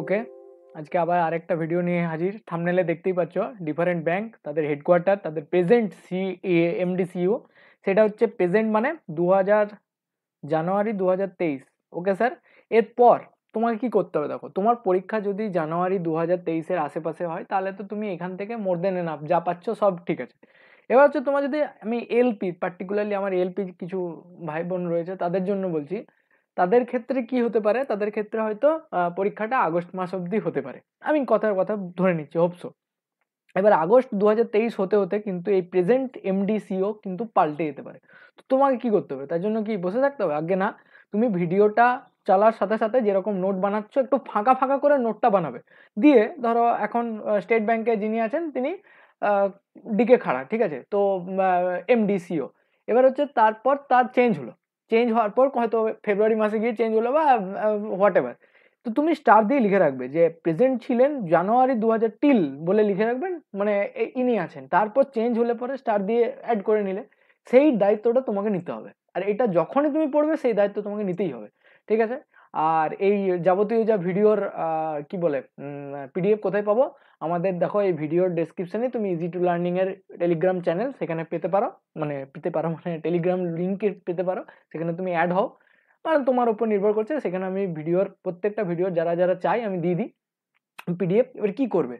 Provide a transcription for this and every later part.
ওকে আজকে আবার আরেকটা ভিডিও নিয়ে হাজির থামনেলে দেখতেই পাচ্ছ ডিফারেন্ট ব্যাংক তাদের হেডকোয়ার্টার তাদের প্রেজেন্ট সি এমডিসিও সেটা হচ্ছে প্রেজেন্ট মানে দু জানুয়ারি দু ওকে স্যার এরপর তোমাকে কি করতে হবে দেখো তোমার পরীক্ষা যদি জানুয়ারি দু হাজার তেইশের আশেপাশে হয় তাহলে তো তুমি এখান থেকে মোর দেন এনাফ যা পাচ্ছ সব ঠিক আছে এবার হচ্ছে তোমার যদি আমি এলপি পার্টিকুলারলি আমার এলপি কিছু ভাই বোন রয়েছে তাদের জন্য বলছি তাদের ক্ষেত্রে কি হতে পারে তাদের ক্ষেত্রে হয়তো পরীক্ষাটা আগস্ট মাস অবধি হতে পারে আমি কথার কথা ধরে নিচ্ছি হোপসো এবার আগস্ট দু হতে হতে কিন্তু এই প্রেজেন্ট এমডিসিও কিন্তু পাল্টে যেতে পারে তো তোমাকে কি করতে হবে তার জন্য কি বসে থাকতে হবে আগে না তুমি ভিডিওটা চালার সাথে সাথে যেরকম নোট বানাচ্ছ একটু ফাঁকা ফাঁকা করে নোটটা বানাবে দিয়ে ধরো এখন স্টেট ব্যাংকে যিনি আছেন তিনি ডিকে খাড়া ঠিক আছে তো এমডিসিও এবার হচ্ছে তারপর তার চেঞ্জ হলো চেঞ্জ হওয়ার পর হয়তো ফেব্রুয়ারি মাসে গিয়ে চেঞ্জ হলো বা হোয়াট এভার তো তুমি স্টার দিয়ে লিখে রাখবে যে প্রেজেন্ট ছিলেন জানুয়ারি দু হাজার টিল বলে লিখে রাখবেন মানে ইনি আছেন তারপর চেঞ্জ হলে পরে স্টার দিয়ে অ্যাড করে নিলে সেই দায়িত্বটা তোমাকে নিতে হবে আর এটা যখনই তুমি পড়বে সেই দায়িত্ব তোমাকে নিতেই হবে ঠিক আছে আর এই যাবতীয় যা ভিডিওর কি বলে পিডিএফ কোথায় পাবো আমাদের দেখো এই ভিডিওর ডেসক্রিপশানে তুমি ইজি টু লার্নিংয়ের টেলিগ্রাম চ্যানেল সেখানে পেতে পারো মানে পেতে পারো মানে টেলিগ্রাম লিঙ্কে পেতে পারো সেখানে তুমি অ্যাড হও কারণ তোমার উপর নির্ভর করছে সেখানে আমি ভিডিওর প্রত্যেকটা ভিডিওর যারা যারা চাই আমি দিয়ে দিই পিডিএফ এবার কী করবে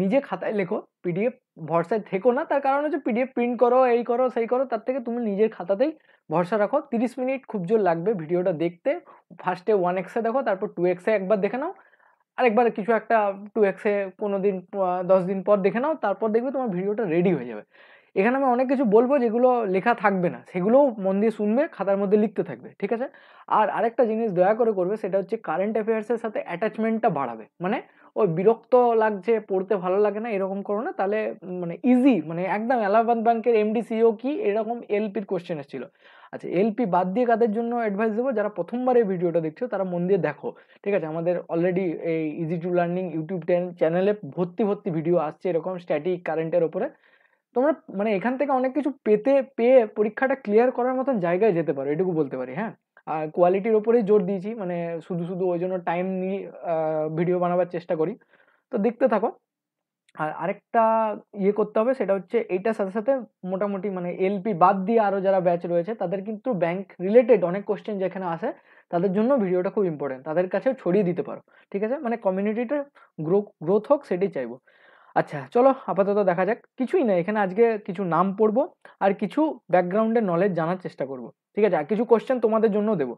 নিজে খাতায় লেখো পিডিএফ ভরসায় থেকো না তার কারণ হচ্ছে পিডিএফ প্রিন্ট করো এই করো সেই করো তার থেকে তুমি নিজের খাতাতেই ভরসা রাখো তিরিশ মিনিট খুব জোর লাগবে ভিডিওটা দেখতে ফার্স্টে ওয়ান এক্সে দেখো তারপর টু এক্সে একবার দেখে নাও আরেকবার কিছু একটা টু এক্সে কোনো দিন দশ দিন পর দেখে নাও তারপর দেখবে তোমার ভিডিওটা রেডি হয়ে যাবে এখানে আমি অনেক কিছু বলবো যেগুলো লেখা থাকবে না সেগুলোও মন দিয়ে শুনবে খাতার মধ্যে লিখতে থাকবে ঠিক আছে আর আরেকটা জিনিস দয়া করে করবে সেটা হচ্ছে কারেন্ট অ্যাফেয়ার্সের সাথে অ্যাটাচমেন্টটা বাড়াবে মানে বিরক্ত লাগছে পড়তে ভালো লাগে না এরকম করো না তাহলে মানে ইজি মানে একদম এলাহাবাদ ব্যাংকের এমডি সিও e কি এরকম এলপির কোশ্চেন এসেছিল আচ্ছা এলপি বাদ দিয়ে কাদের জন্য অ্যাডভাইস দেবো যারা প্রথমবার এই ভিডিওটা দেখছো তারা মন দিয়ে দেখো ঠিক আছে আমাদের অলরেডি এই ইজি টু লার্নিং ইউটিউব চ্যানেলে ভর্তি ভর্তি ভিডিও আসছে এরকম স্ট্যাটিক কারেন্টের ওপরে তোমরা মানে এখান থেকে অনেক কিছু পেতে পেয়ে পরীক্ষাটা ক্লিয়ার করার মতন জায়গায় যেতে পারো এটুকু বলতে পারি হ্যাঁ আর কোয়ালিটির ওপরেই জোর দিয়েছি মানে শুধু শুধু ওই জন্য টাইম নিয়ে ভিডিও বানাবার চেষ্টা করি তো দেখতে থাকো আর আরেকটা ইয়ে করতে হবে সেটা হচ্ছে এইটার সাথে সাথে মোটামুটি মানে এলপি বাদ দিয়ে আরও যারা ব্যাচ রয়েছে তাদের কিন্তু ব্যাংক রিলেটেড অনেক কোশ্চেন যেখানে আসে তাদের জন্য ভিডিওটা খুব ইম্পর্টেন্ট তাদের কাছেও ছড়িয়ে দিতে পারো ঠিক আছে মানে কমিউনিটিটা গ্রো গ্রোথ হোক সেটাই চাইবো আচ্ছা চলো আপাতত দেখা যাক কিছুই না এখানে আজকে কিছু নাম পড়বো আর কিছু ব্যাকগ্রাউন্ডের নলেজ জানার চেষ্টা করবো ঠিক আছে আর কিছু কোয়েশ্চেন তোমাদের জন্য দেবো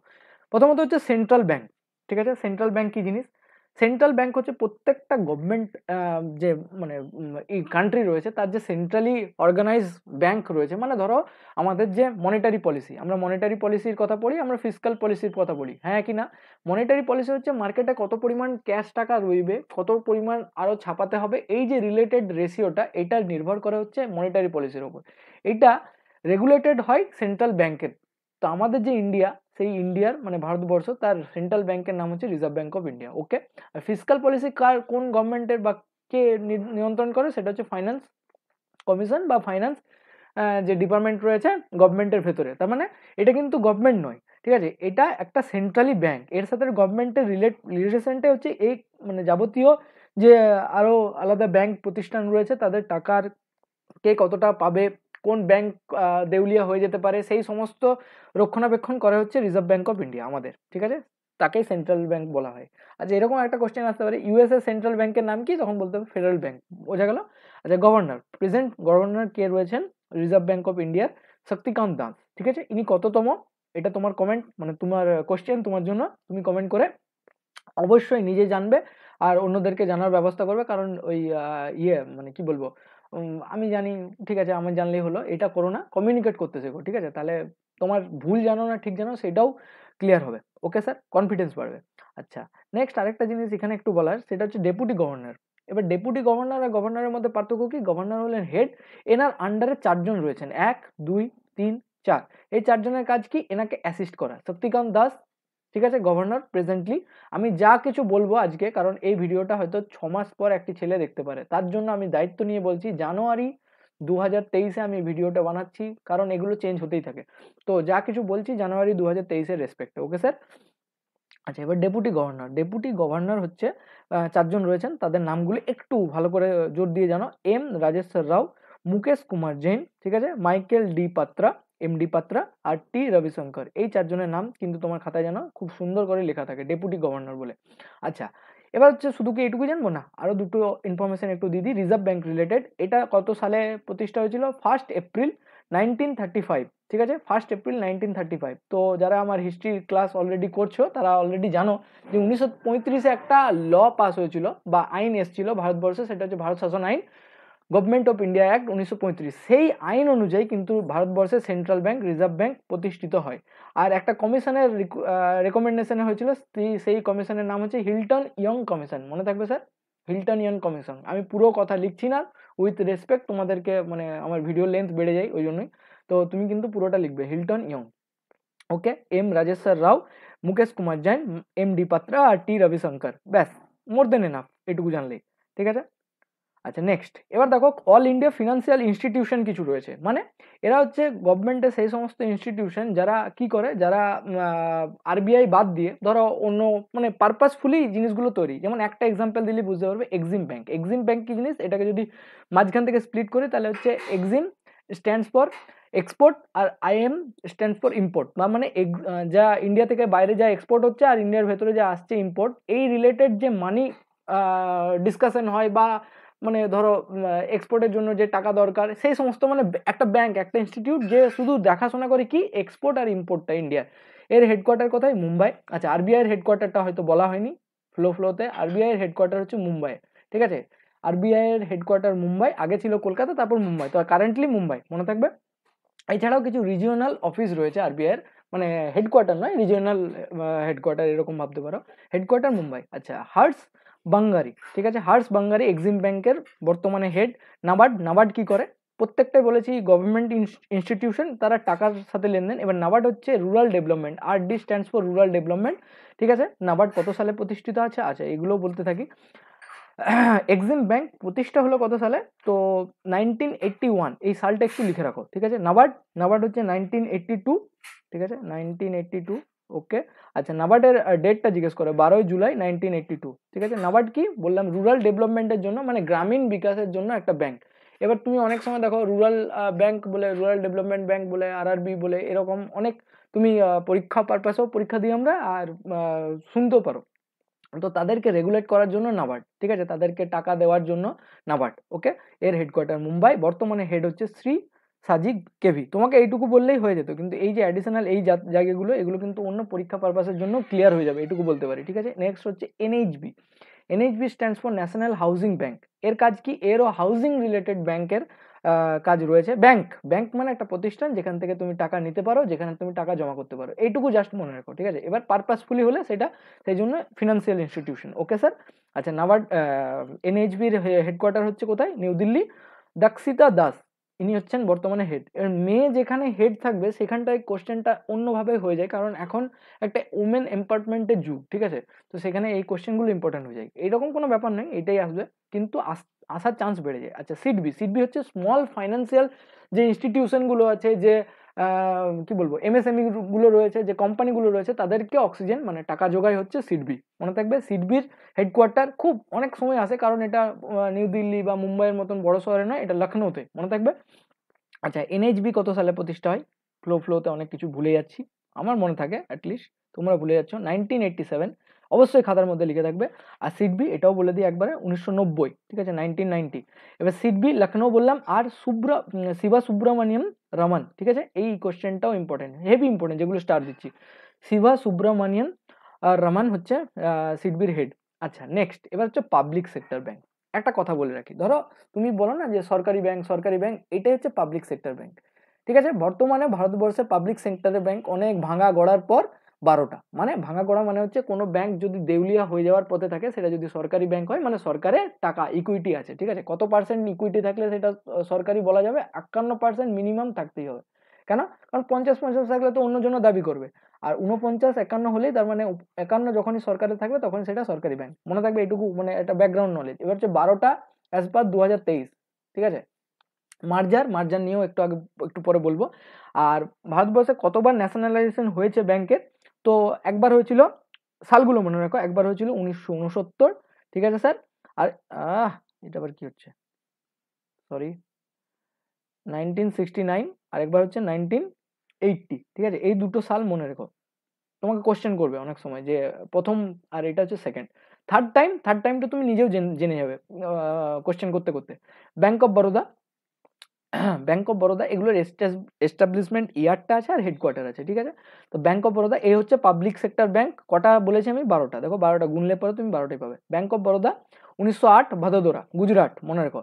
প্রথমত হচ্ছে সেন্ট্রাল ব্যাংক ঠিক আছে সেন্ট্রাল ব্যাংক কী জিনিস সেন্ট্রাল ব্যাংক হচ্ছে প্রত্যেকটা গভর্নমেন্ট যে মানে এই কান্ট্রি রয়েছে তার যে সেন্ট্রালি অর্গানাইজ ব্যাংক রয়েছে মানে ধরো আমাদের যে মনিটারি পলিসি আমরা মনিটারি পলিসির কথা বলি আমরা ফিজিক্যাল পলিসির কথা বলি হ্যাঁ কি না মনিটারি পলিসি হচ্ছে মার্কেটে কত পরিমাণ ক্যাশ টাকা রইবে কত পরিমাণ আরও ছাপাতে হবে এই যে রিলেটেড রেশিওটা এটা নির্ভর করে হচ্ছে মনিটারি পলিসির ওপর এটা রেগুলেটেড হয় সেন্ট্রাল ব্যাংকের তো আমাদের যে ইন্ডিয়া সেই ইন্ডিয়ার মানে ভারতবর্ষ তার সেন্ট্রাল ব্যাংকের নাম হচ্ছে Reserve Bank of India okay আর ফিজিক্যাল পলিসি কার কোন গভর্নমেন্টের বা কে নিয়ন্ত্রণ করে সেটা হচ্ছে ফাইন্যান্স কমিশন বা ফাইন্যান্স যে ডিপার্টমেন্ট রয়েছে গভর্নমেন্টের ভেতরে তার মানে এটা কিন্তু গভর্নমেন্ট নয় ঠিক আছে এটা একটা সেন্ট্রালি ব্যাংক এর সাথে গভর্নমেন্টের রিলেট রিলেশনটা হচ্ছে এই মানে যাবতীয় যে আরও আলাদা ব্যাংক প্রতিষ্ঠান রয়েছে তাদের টাকার কে কতটা পাবে কোন ব্যাংক দেউলিয়া হয়ে যেতে পারে সেই সমস্ত রক্ষণাবেক্ষণ করে হচ্ছে রিজার্ভ ব্যাঙ্ক অফ ইন্ডিয়া আমাদের ঠিক আছে তাকেই সেন্ট্রাল ব্যাঙ্ক বলা হয় আচ্ছা এরকম একটা কোশ্চেন আসতে পারে ইউএসএ সেন্ট্রাল ব্যাঙ্কের নাম কি তখন বলতে হবে ফেডারেল ব্যাঙ্ক বোঝা গেল আচ্ছা গভর্নর প্রেজেন্ট গভর্নর কে রয়েছেন রিজার্ভ ব্যাঙ্ক অফ ইন্ডিয়ার শক্তিকান্ত দাস ঠিক আছে ইনি কততম এটা তোমার কমেন্ট মানে তোমার কোশ্চেন তোমার জন্য তুমি কমেন্ট করে অবশ্যই নিজে জানবে আর অন্যদেরকে জানার ব্যবস্থা করবে কারণ ওই ইয়ে মানে কি বলবো আমি জানি ঠিক আছে আমার জানলেই হলো এটা করো না কমিউনিকেট করতে শেখো ঠিক আছে তাহলে তোমার ভুল জানো না ঠিক জানো সেটাও ক্লিয়ার হবে ওকে স্যার কনফিডেন্স বাড়বে আচ্ছা নেক্সট আরেকটা জিনিস এখানে একটু বলার সেটা হচ্ছে ডেপুটি গভর্নর এবার ডেপুটি গভর্নর আর গভর্নরের মধ্যে পার্থক্য কি গভর্নর হলেন হেড এনার আন্ডারে চারজন রয়েছেন এক দুই তিন চার এই চারজনের কাজ কি এনাকে অ্যাসিস্ট করা শক্তিকান্ত দাস ঠিক আছে গভর্নর প্রেজেন্টলি আমি যা কিছু বলবো আজকে কারণ এই ভিডিওটা হয়তো ছ মাস পর একটি ছেলে দেখতে পারে তার জন্য আমি দায়িত্ব নিয়ে বলছি জানুয়ারি দু হাজার তেইশে আমি ভিডিওটা বানাচ্ছি কারণ এগুলো চেঞ্জ হতেই থাকে তো যা কিছু বলছি জানুয়ারি দু হাজার তেইশের রেসপেক্টে ওকে স্যার আচ্ছা এবার ডেপুটি গভর্নর ডেপুটি গভর্নর হচ্ছে চারজন রয়েছেন তাদের নামগুলি একটু ভালো করে জোর দিয়ে জানো এম রাজেশ্বর রাও মুকেশ কুমার জৈন ঠিক আছে Michael D Patra M D Patra আর টি রবিশঙ্কর এই চারজনের নাম কিন্তু তোমার খাতায় জানো খুব সুন্দর করে লেখা থাকে ডেপুটি গভর্নর বলে আচ্ছা এবার হচ্ছে শুধু কি এটুকু জানবো না আরও দুটো ইনফরমেশন একটু দিদি রিজার্ভ ব্যাঙ্ক রিলেটেড এটা কত সালে প্রতিষ্ঠা হয়েছিল first April nineteen thirty five ঠিক আছে first April nineteen thirty five তো যারা আমার হিস্ট্রির ক্লাস অলরেডি করছো তারা অলরেডি জানো যে উনিশশো পঁয়ত্রিশে একটা ল পাস হয়েছিল বা আইন এসেছিল ভারতবর্ষে সেটা হচ্ছে ভারত শাসন আইন গভর্নমেন্ট অফ ইন্ডিয়া অ্যাক্ট উনিশশো সেই আইন অনুযায়ী কিন্তু ভারতবর্ষে সেন্ট্রাল ব্যাংক রিজার্ভ ব্যাংক প্রতিষ্ঠিত হয় আর একটা কমিশনের রেকমেন্ডেশনে হয়েছিল সেই কমিশনের নাম হচ্ছে হিলটন ইয়ং কমিশন মনে থাকবে স্যার হিলটন ইয়ং কমিশন আমি পুরো কথা লিখছি না উইথ রেসপেক্ট তোমাদেরকে মানে আমার ভিডিও লেন্থ বেড়ে যায় ওই জন্যই তো তুমি কিন্তু পুরোটা লিখবে Hilton Young okay M Rajeshwar Rao Mukesh Kumar Jain M D Patra আর টি রবিশঙ্কর ব্যাস মোর দেন এনাফ এটুকু জানলেই ঠিক আছে আচ্ছা নেক্সট এবার দেখো অল ইন্ডিয়া ফিনান্সিয়াল ইনস্টিটিউশন কিছু রয়েছে মানে এরা হচ্ছে গভর্নমেন্টের সেই সমস্ত ইনস্টিটিউশন যারা কি করে যারা আরবিআই বাদ দিয়ে ধরো অন্য মানে পারপাসফুলি জিনিসগুলো তৈরি যেমন একটা এক্সাম্পল দিলে বুঝতে পারবে এক্সিম ব্যাংক এক্সিম ব্যাংক কি জিনিস এটাকে যদি মাঝখান থেকে স্প্লিট করি তাহলে হচ্ছে এক্সিম স্ট্যান্ডস ফর এক্সপোর্ট আর আইএম স্ট্যান্ডস ফর ইম্পোর্ট বা মানে যা ইন্ডিয়া থেকে বাইরে যা এক্সপোর্ট হচ্ছে আর ইন্ডিয়ার ভেতরে যা আসছে ইম্পোর্ট এই রিলেটেড যে মানি ডিসকাশন হয় বা মানে ধরো এক্সপোর্টের জন্য যে টাকা দরকার সেই সমস্ত মানে একটা ব্যাংক একটা ইনস্টিটিউট যে শুধু দেখাশোনা করে কি এক্সপোর্ট আর ইম্পোর্টটা ইন্ডিয়ার এর হেডকোয়ার্টার কোথায় মুম্বাই আচ্ছা আরবিআইয়ের হেডকোয়ার্টারটা হয়তো বলা হয়নি ফ্লো ফ্লোতে আরবিআইয়ের হেডকোয়ার্টার হচ্ছে মুম্বাই ঠিক আছে আরবিআইয়ের হেডকোয়ার্টার মুম্বাই আগে ছিল কলকাতা তারপর মুম্বাই তো কারেন্টলি মুম্বাই মনে থাকবে এছাড়াও কিছু রিজিওনাল অফিস রয়েছে আরবিআইয়ের মানে হেডকোয়ার্টার নয় রিজিওনাল হেডকোয়ার্টার এরকম ভাবতে পারো হেডকোয়ার্টার মুম্বাই আচ্ছা হার্স বাঙ্গারি ঠিক আছে হার্স বাঙ্গারি এক্সিম ব্যাংকের বর্তমানে হেড নাবার্ড নাবার্ড কি করে প্রত্যেকটাই বলেছি গভর্নমেন্ট ইনস্টিটিউশন তারা টাকার সাথে লেনদেন এবার নাবার্ড হচ্ছে রুরাল ডেভেলপমেন্ট আর D stands for rural development ঠিক আছে নাবার্ড কত সালে প্রতিষ্ঠিত আছে আচ্ছা এগুলো বলতে থাকি এক্সিম ব্যাংক প্রতিষ্ঠা হলো কত সালে তো নাইনটিন এইট্টি ওয়ান এই সালটা একটু লিখে রাখো ঠিক আছে নাবার্ড নাবার্ড হচ্ছে নাইনটিন এইট্টি টু ঠিক আছে নাইনটিন এইট্টি টু ওকে আচ্ছা নাবার্ডের ডেটটা জিজ্ঞেস করে বারোই জুলাই নাইনটিন এইটটি টু ঠিক আছে নাবার্ড কি বললাম রুরাল ডেভেলপমেন্টের জন্য মানে গ্রামীণ বিকাশের জন্য একটা ব্যাংক এবার তুমি অনেক সময় দেখো রুরাল ব্যাংক বলে রুরাল ডেভেলপমেন্ট ব্যাংক বলে আরআরবি বলে এরকম অনেক তুমি পরীক্ষা পারপাসেও পরীক্ষা দিই আমরা আর শুনতেও পারো তো তাদেরকে রেগুলেট করার জন্য নাবার্ড ঠিক আছে তাদেরকে টাকা দেওয়ার জন্য নাবার্ড ওকে এর হেডকোয়ার্টার মুম্বাই বর্তমানে হেড হচ্ছে শ্রী সাজিক কেভি তোমাকে এইটুকু বললেই হয়ে যেত কিন্তু এই যে অ্যাডিশনাল এই জায়গাগুলো এগুলো কিন্তু অন্য পরীক্ষা পারপাসের জন্য ক্লিয়ার হয়ে যাবে এইটুকু বলতে পারি ঠিক আছে নেক্সট হচ্ছে NHB NHB stands for National Housing Bank এর কাজ কি এরও হাউজিং রিলেটেড ব্যাংকের কাজ রয়েছে ব্যাংক ব্যাংক মানে একটা প্রতিষ্ঠান যেখান থেকে তুমি টাকা নিতে পারো যেখানে তুমি টাকা জমা করতে পারো এইটুকু জাস্ট মনে রাখো ঠিক আছে এবার পারপাসফুলি হলে সেটা সেই জন্য ফিনান্সিয়াল ইনস্টিটিউশন ওকে স্যার আচ্ছা নাবার্ড এনএইচবির হেডকোয়ার্টার হচ্ছে কোথায় নিউ দিল্লি দক্ষিতা দাস ইনি হচ্ছেন বর্তমানে হেড এর মেয়ে যেখানে হেড থাকবে সেখানটায় কোশ্চেনটা অন্যভাবে হয়ে যায় কারণ এখন একটা উমেন এম্পার্টমেন্টের যুগ ঠিক আছে তো সেখানে এই কোশ্চেনগুলো ইম্পর্টেন্ট হয়ে যায় এইরকম কোনো ব্যাপার নেই এটাই আসবে কিন্তু আসার চান্স বেড়ে যায় আচ্ছা সিডবি সিডবি হচ্ছে স্মল ফাইন্যান্সিয়াল যে ইনস্টিটিউশনগুলো আছে যে কি বলবো এমএসএমইগুলো রয়েছে যে কোম্পানিগুলো রয়েছে তাদেরকে অক্সিজেন মানে টাকা জোগাই হচ্ছে সিডবি মনে থাকবে সিডবির হেডকোয়ার্টার খুব অনেক সময় আসে কারণ এটা নিউ দিল্লি বা মুম্বাইয়ের মতন বড় শহরে নয় এটা লখনৌতে মনে থাকবে আচ্ছা এনএইচবি কত সালে প্রতিষ্ঠা হয় ফ্লো ফ্লোতে অনেক কিছু ভুলে যাচ্ছি আমার মনে থাকে অ্যাটলিস্ট তোমরা ভুলে যাচ্ছ নাইনটিন এইট্টি সেভেন অবশ্যই খাতার মধ্যে লিখে থাকবে আর সিডবি এটাও বলে দিই একবারে উনিশশো নব্বই ঠিক আছে নাইনটিন নাইনটি এবার সিডবি লখনৌ বললাম আর সুব্রা শিবা সুব্রমণিয়াম রমন ঠিক আছে এই কোশ্চেনটাও ইম্পর্টেন্ট হেভি ইম্পর্টেন্ট যেগুলো স্টার দিচ্ছি শিবা সুব্রমণিয়াম রমন হচ্ছে সিডবির হেড আচ্ছা নেক্সট এবার হচ্ছে পাবলিক সেক্টর ব্যাংক একটা কথা বলে রাখি ধরো তুমি বলো না যে সরকারি ব্যাংক সরকারি ব্যাংক এটাই হচ্ছে পাবলিক সেক্টর ব্যাংক ঠিক আছে বর্তমানে ভারতবর্ষে পাবলিক সেক্টরের ব্যাংক অনেক ভাঙা গড়ার পর বারোটা মানে ভাঙা গড়া মানে হচ্ছে কোনো ব্যাংক যদি দেউলিয়া হয়ে যাওয়ার পথে থাকে সেটা যদি সরকারি ব্যাংক হয় মানে সরকারের টাকা ইকুইটি আছে ঠিক আছে কত পার্সেন্ট ইকুইটি থাকলে সেটা সরকারি বলা যাবে একান্ন পার্সেন্ট মিনিমাম থাকতেই হবে কেন কারণ পঞ্চাশ পঞ্চাশ থাকলে তো অন্য জন্য দাবি করবে আর উনপঞ্চাশ একান্ন হলেই তার মানে একান্ন যখনই সরকারে থাকবে তখন সেটা সরকারি ব্যাংক মনে থাকবে এটুকু মানে একটা ব্যাকগ্রাউন্ড নলেজ এবার হচ্ছে বারোটা অ্যাজ পার দু ঠিক আছে মার্জার মার্জার নিয়েও একটু আগে একটু পরে বলবো আর ভারতবর্ষে কতবার ন্যাশনালাইজেশন হয়েছে ব্যাংকের তো একবার হয়েছিল সালগুলো মনে রাখো একবার হয়েছিল উনিশশো উনসত্তর ঠিক আছে স্যার আর এটা আবার কি হচ্ছে সরি নাইনটিন সিক্সটি নাইন আর একবার হচ্ছে নাইনটিন এইটটি ঠিক আছে এই দুটো সাল মনে রেখো তোমাকে কোশ্চেন করবে অনেক সময় যে প্রথম আর এটা হচ্ছে সেকেন্ড থার্ড টাইম থার্ড টাইমটা তুমি নিজেও জেনে যাবে কোশ্চেন করতে করতে Bank of Baroda Bank of Baroda এগুলোর এস্টাবলিশমেন্ট ইয়ারটা আছে আর হেডকোয়ার্টার আছে ঠিক আছে তো ব্যাঙ্ক অফ বরোদা এই হচ্ছে পাবলিক সেক্টর ব্যাঙ্ক কটা বলেছি আমি বারোটা দেখো বারোটা গুনলে পরে তুমি বারোটাই পাবে ব্যাঙ্ক অফ বরোদা উনিশশো আট ভাদোদরা গুজরাট মনে রেখো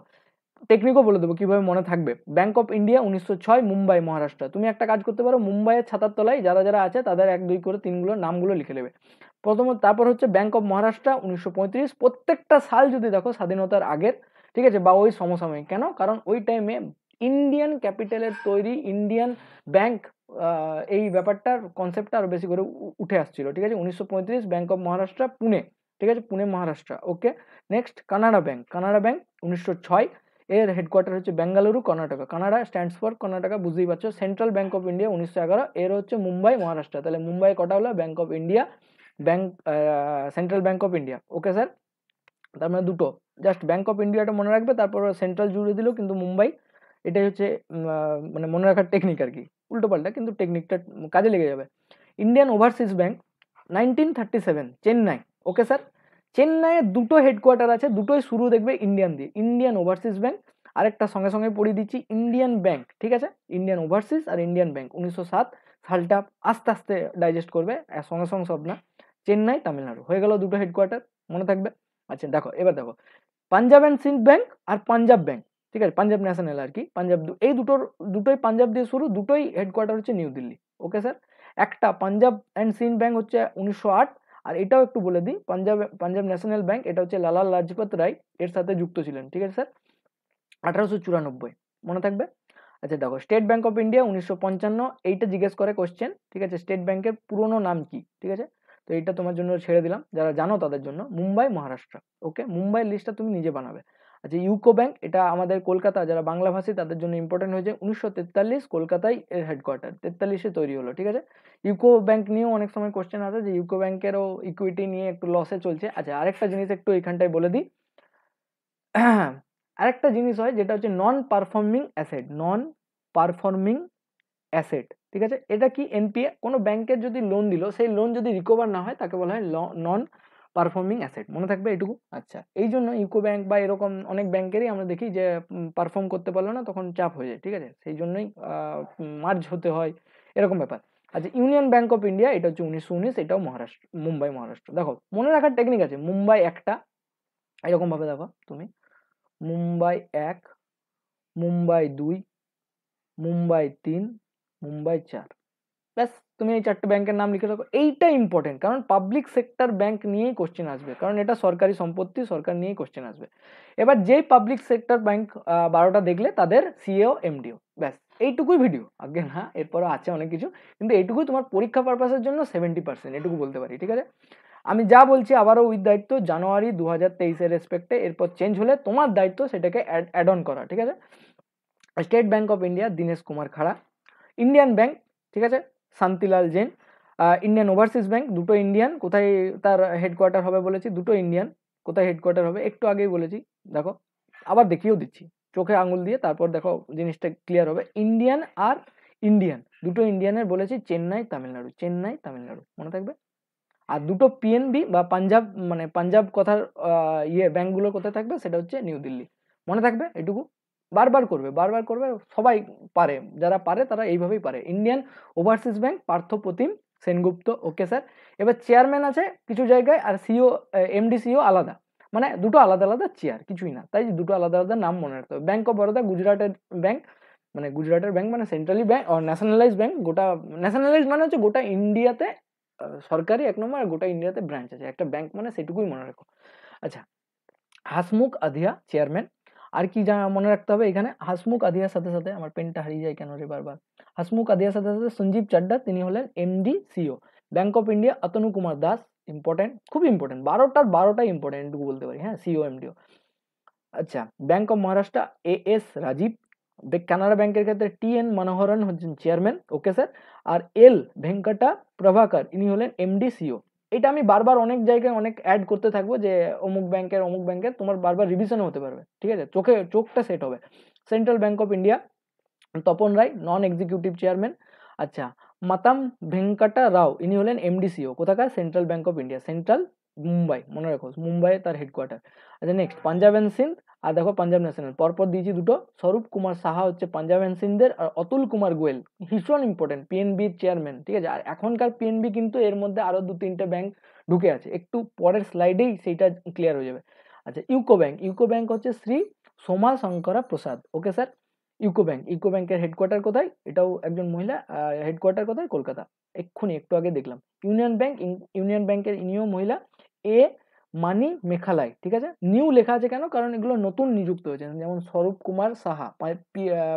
টেকনিকও বলে দেবো কীভাবে মনে থাকবে ব্যাঙ্ক অফ ইন্ডিয়া উনিশশো ছয় মুম্বাই মহারাষ্ট্র তুমি একটা কাজ করতে পারো মুম্বাইয়ের ছাতার তলায় যারা যারা আছে তাদের এক দুই করে তিনগুলো নামগুলো লিখে নেবে প্রথমত তারপর হচ্ছে ব্যাঙ্ক অফ মহারাষ্ট্র উনিশশো প্রত্যেকটা সাল যদি দেখো স্বাধীনতার আগের ঠিক আছে বা ওই সমসাময়িক কেন কারণ ওই টাইমে ইন্ডিয়ান ক্যাপিটালের তৈরি ইন্ডিয়ান ব্যাংক এই ব্যাপারটার কনসেপ্টটা আরও বেশি করে উঠে আসছিল ঠিক আছে উনিশশো পঁয়ত্রিশ ব্যাঙ্ক অফ মহারাষ্ট্র পুনে ঠিক আছে Pune Maharashtra okay next Canara Bank Canara Bank উনিশশো ছয় এর হেডকোয়ার্টার হচ্ছে বেঙ্গালুরু কর্ণাটকা কানাডা স্ট্যান্ডস ফর কর্ণাটকা বুঝতেই পারছো সেন্ট্রাল ব্যাঙ্ক অফ ইন্ডিয়া উনিশশো এগারো এর হচ্ছে মুম্বাই মহারাষ্ট্র তাহলে মুম্বাই কটা হলো Bank of India bank Central Bank of India okay sir তার মানে দুটো জাস্ট ব্যাঙ্ক অফ ইন্ডিয়াটা মনে রাখবে তারপর সেন্ট্রাল জুড়ে দিল কিন্তু মুম্বাই এটাই হচ্ছে মানে মনে রাখার টেকনিক আর কি উল্টো পাল্টা কিন্তু টেকনিকটা কাজে লেগে যাবে Indian Overseas Bank nineteen thirty seven Chennai okay sir চেন্নাইয়ের দুটো হেডকোয়ার্টার আছে দুটোই শুরু দেখবে ইন্ডিয়ান দিয়ে ইন্ডিয়ান ওভারসিজ ব্যাংক আরেকটা সঙ্গে সঙ্গে পড়িয়ে দিচ্ছি ইন্ডিয়ান ব্যাংক ঠিক আছে ইন্ডিয়ান ওভারসিজ আর ইন্ডিয়ান ব্যাংক উনিশশো সাত সালটা আস্তে আস্তে ডাইজেস্ট করবে সঙ্গে সঙ্গে সব না চেন্নাই তামিলনাড়ু হয়ে গেল দুটো হেডকোয়ার্টার মনে থাকবে আচ্ছা দেখো এবার দেখো পাঞ্জাব অ্যান্ড সিন্ধ ব্যাংক আর পাঞ্জাব ব্যাংক ঠিক আছে পাঞ্জাব ন্যাশনাল আর কি পাঞ্জাব এই দুটোর দুটোই পাঞ্জাব দিয়ে শুরু দুটোই হেডকোয়ার্টার হচ্ছে নিউ দিল্লি ওকে স্যার একটা পাঞ্জাব অ্যান্ড সিন ব্যাংক হচ্ছে উনিশশো আট আর এটাও একটু বলে দিই পাঞ্জাব পাঞ্জাব ন্যাশনাল ব্যাংক এটা হচ্ছে লালা লাজপত রায় এর সাথে যুক্ত ছিলেন ঠিক আছে স্যার আঠারোশো চুরানব্বই মনে থাকবে আচ্ছা দেখো স্টেট ব্যাঙ্ক অফ ইন্ডিয়া উনিশশো পঞ্চান্ন এইটা জিজ্ঞেস করে কোশ্চেন ঠিক আছে স্টেট ব্যাংকের পুরনো নাম কি ঠিক আছে তো এইটা তোমার জন্য ছেড়ে দিলাম যারা জানো তাদের জন্য মুম্বাই মহারাষ্ট্র ওকে মুম্বাই লিস্টটা তুমি নিজে বানাবে আচ্ছা ইউকো ব্যাংক এটা আমাদের কলকাতা যারা বাংলাভাষী তাদের জন্য ইম্পর্টেন্ট হয়েছে উনিশশো তেতাল্লিশ কলকাতায় এর হেডকোয়ার্টার তেতাল্লিশে তৈরি হলো ঠিক আছে ইউকো ব্যাংক নিয়েও অনেক সময় কোশ্চেন আসে যে ইউকো ব্যাংকেরও ইকুইটি নিয়ে একটু লসে চলছে আচ্ছা আরেকটা জিনিস একটু এখানটায় বলে দিই আরেকটা জিনিস হয় যেটা হচ্ছে non performing asset non performing asset ঠিক আছে এটা কি এনপিএ কোনো ব্যাংকের যদি লোন দিল সেই লোন যদি রিকভার না হয় তাকে বলা হয় নন পারফর্মিং অ্যাসেট মনে থাকবে এটুকু আচ্ছা এই জন্য ইউকো ব্যাংক বা এরকম অনেক ব্যাংকেরই আমরা দেখি যে পারফর্ম করতে পারলো না তখন চাপ হয়ে যায় ঠিক আছে সেই জন্যই মার্জ হতে হয় এরকম ব্যাপার আচ্ছা ইউনিয়ন ব্যাঙ্ক অফ ইন্ডিয়া এটা হচ্ছে উনিশশো উনিশ এটাও মহারাষ্ট্র মুম্বাই মহারাষ্ট্র দেখো মনে রাখার টেকনিক আছে মুম্বাই একটা এরকমভাবে দেখো তুমি মুম্বাই এক মুম্বাই দুই মুম্বাই তিন মুম্বাই চার ব্যাস তুমি এই চারটে ব্যাংকের নাম লিখে রাখো এইটা ইম্পর্টেন্ট কারণ পাবলিক সেক্টর ব্যাংক নিয়েই কোশ্চেন আসবে কারণ এটা সরকারি সম্পত্তি সরকার নিয়েই কোশ্চেন আসবে এবার যেই পাবলিক সেক্টর ব্যাংক বারোটা দেখলে তাদের সিএও এমডিও e ব্যাস এইটুকুই ভিডিও আগে না এরপরও আছে অনেক কিছু কিন্তু এইটুকুই তোমার পরীক্ষা পারপাসের জন্য সেভেন্টি পার্সেন্ট এটুকু বলতে পারি ঠিক আছে আমি যা বলছি আবারও উইথ দায়িত্ব জানুয়ারি দু হাজার তেইশের রেসপেক্টে এরপর চেঞ্জ হলে তোমার দায়িত্ব সেটাকে অ্যাড অন করা ঠিক আছে State Bank of India Dinesh Kumar Khara Indian Bank ঠিক আছে Shantilal Jain Indian Overseas Bank দুটো ইন্ডিয়ান কোথায় তার হেডকোয়ার্টার হবে বলেছি দুটো ইন্ডিয়ান কোথায় হেডকোয়ার্টার হবে একটু আগেই বলেছি দেখো আবার দেখিয়েও দিচ্ছি চোখে আঙুল দিয়ে তারপর দেখো জিনিসটা ক্লিয়ার হবে ইন্ডিয়ান আর ইন্ডিয়ান দুটো ইন্ডিয়ানের বলেছি চেন্নাই তামিলনাড়ু চেন্নাই তামিলনাড়ু মনে থাকবে আর দুটো পিএনবি বা পাঞ্জাব মানে পাঞ্জাব কথার ইয়ে ব্যাঙ্কগুলোর কোথায় থাকবে সেটা হচ্ছে নিউ দিল্লি মনে থাকবে এটুকু বারবার করবে বারবার করবে সবাই পারে যারা পারে তারা এইভাবেই পারে Indian Overseas Bank Partha Pratim Sengupta okay sir এবার চেয়ারম্যান আছে কিছু জায়গায় আর সিও এমডি সিও আলাদা মানে দুটো আলাদা আলাদা চেয়ার কিছুই না তাই দুটো আলাদা আলাদা নাম মনে রাখতে হবে ব্যাঙ্ক অফ বরোদা গুজরাটের ব্যাঙ্ক মানে গুজরাটের ব্যাঙ্ক মানে সেন্ট্রালি ব্যাঙ্ক ন্যাশনালাইজ ব্যাঙ্ক গোটা ন্যাশনালাইজ মানে হচ্ছে গোটা ইন্ডিয়াতে সরকারি এক নম্বর আর গোটা ইন্ডিয়াতে ব্রাঞ্চ আছে একটা ব্যাঙ্ক মানে সেটুকুই মনে রাখো আচ্ছা হাসমুখ আধিয়া চেয়ারম্যান আর কি যা মনে রাখতে হবে এখানে হাসমুখ আদিয়ার সাথে সাথে আমার পেনটা হারিয়ে যায় কেন রে বারবার হাসমুখ আদিয়ার সাথে সাথে সঞ্জীব চাড্ডা তিনি হলেন MD CEO Bank of India Atanu Kumar Das important খুব ইম্পর্টেন্ট বারোটার বারোটাই ইম্পর্টেন্ট এটুকু বলতে পারি হ্যাঁ সিও এমডিও e আচ্ছা Bank of Maharashtra A S Rajeev Canara ব্যাংকের ক্ষেত্রে টি এন মনোহরন হচ্ছেন চেয়ারম্যান ওকে স্যার আর এল ভেঙ্কটা প্রভাকর ইনি হলেন এমডি সিও এটা আমি বারবার অনেক জায়গায় অনেক অ্যাড করতে থাকবো যে অমুক ব্যাংকের অমুক ব্যাংকের তোমার বারবার রিভিশন হতে পারবে ঠিক আছে চোখে চোখটা সেট হবে Central Bank of India Tapan Ray non executive chairman আচ্ছা মাতাম ভেঙ্কাটা রাও ইনি হলেন এমডিসিও কোথাকার Central Bank of India central Mumbai মনে রাখো মুম্বাই তার হেডকোয়ার্টার আচ্ছা নেক্সট পাঞ্জাব অ্যান্ড সিন্ধ আর দেখো পাঞ্জাব ন্যাশনাল পরপর দিয়েছি দুটো স্বরূপ কুমার সাহা হচ্ছে পাঞ্জাব অ্যান্ড সিন্ধের আর অতুল কুমার গোয়েল ভীষণ ইম্পর্টেন্ট পিএনবির চেয়ারম্যান ঠিক আছে আর এখনকার পিএনবি কিন্তু এর মধ্যে আরও দু তিনটে ব্যাংক ঢুকে আছে একটু পরের স্লাইডেই সেইটা ক্লিয়ার হয়ে যাবে আচ্ছা ইউকো ব্যাংক ইউকো ব্যাংক হচ্ছে Shri Soma Shankara Prasad okay sir UCO bank UCO ব্যাংকের হেডকোয়ার্টার কোথায় এটাও একজন মহিলা হেডকোয়ার্টার কোথায় কলকাতা এক্ষুনি একটু আগে দেখলাম ইউনিয়ন ব্যাংক ইউনিয়ন ব্যাংকের ইনিও মহিলা এ মানি মেঘালয় ঠিক আছে নিউ লেখা আছে কেন কারণ এগুলো নতুন নিযুক্ত হয়েছে যেমন স্বরূপ কুমার সাহা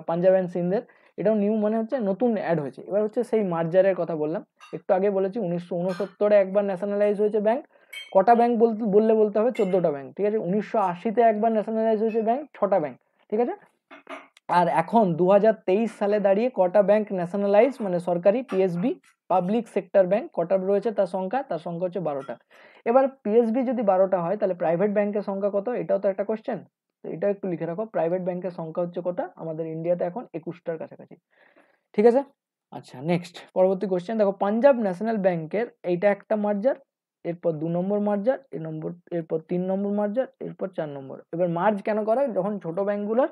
পাঞ্জাব অ্যান্ড সিন্ধের এটাও নিউ মানে হচ্ছে নতুন অ্যাড হয়েছে এবার হচ্ছে সেই মার্জারের কথা বললাম একটু আগে বলেছি উনিশশো উনসত্তরে একবার ন্যাশনালাইজ হয়েছে ব্যাংক কটা ব্যাংক বলতে বললে বলতে হবে চোদ্দোটা ব্যাংক ঠিক আছে উনিশশো আশিতে একবার ন্যাশনালাইজ হয়েছে ব্যাংক ছটা ব্যাংক ঠিক আছে আর এখন দু সালে দাঁড়িয়ে কটা ব্যাংক ন্যাশনালাইজ মানে সরকারি পিএসবি পাবলিক সেক্টর ব্যাংক কটা রয়েছে তার সংখ্যা তার সংখ্যা হচ্ছে বারোটা এবার পিএসবি যদি বারোটা হয় তাহলে প্রাইভেট ব্যাংকের সংখ্যা কত এটাও তো একটা কোশ্চেন তো এটাও একটু লিখে রাখো প্রাইভেট ব্যাংকের সংখ্যা হচ্ছে কটা আমাদের ইন্ডিয়াতে এখন একুশটার কাছাকাছি ঠিক আছে আচ্ছা নেক্সট পরবর্তী কোশ্চেন দেখো পাঞ্জাব ন্যাশনাল ব্যাংকের এইটা একটা মার্জার এরপর দু নম্বর মার্জার এ নম্বর এরপর তিন নম্বর মার্জার এরপর চার নম্বর এবার মার্জ কেন করা যখন ছোট ব্যাংকগুলোর